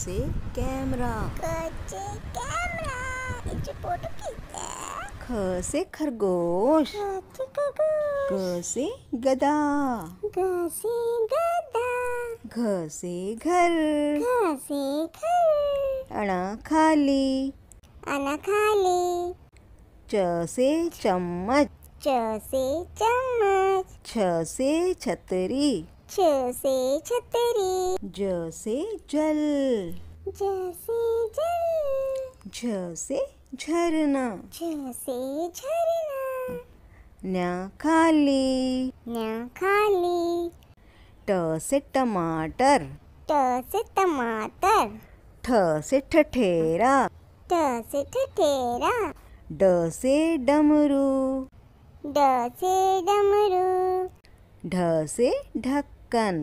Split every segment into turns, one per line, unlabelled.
से कैमरा
क से कैमरा फोटो
ख से खरगोश ख से खरगोश ग से गधा ग से गधा घ से घर घ से घर अण खाली अण खाली च से चम्मच च से चम्मच छ से छतरी जैसे छतरी जैसे जल जैसे जल जैसे झरना जैसे झरना खाली न्या खाली ट से टमाटर ट से टमाटर ठ से ठठेरा
ट से ठठेरा
ड से डमरू ड से डमरू ढ से ढक ढक्कन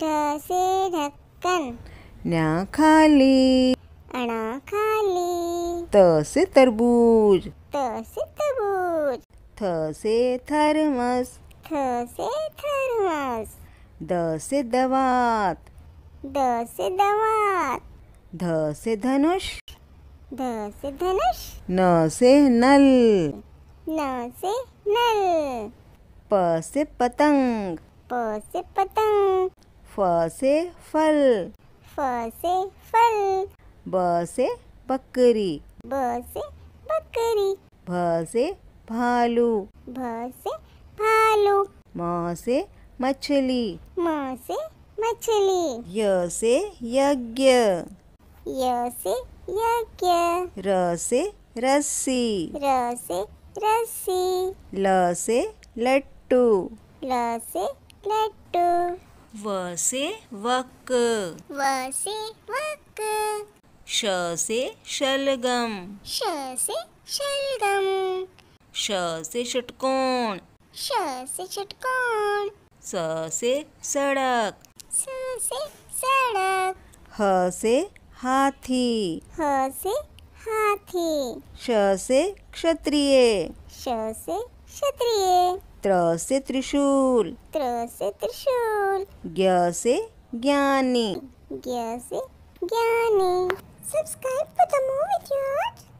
ढ से ढक्कन न्या खाली अणा खाली त से तरबूज
त से तरबूज
थ से थर्मस थ से थर्मस द से दवात द से दवात ध से धनुष ध से धनुष न से नल न से नल प से पतंग प से पतंग फ से फल
फ से फल
ब से बकरी
ब से बकरी
भ से भालू भ से भालू म से मछली म से मछली य से यज्ञ
य से यज्ञ
र से रस्सी
र से रस्सी
ल से लट्टू ल से लड्डू व से वक व से वक श से शलगम
श से शलगम
श से षटकोण
श से षटकोण
स से सड़क
स से सड़क
ह से हाथी ह से
हाथी
श से क्षत्रिय
श से क्षत्रिय
त्र से त्रिशूल
त्र से त्रिशूल
ज्ञ से ज्ञानी
ज्ञ से ज्ञानी सब्सक्राइब टू द मूवी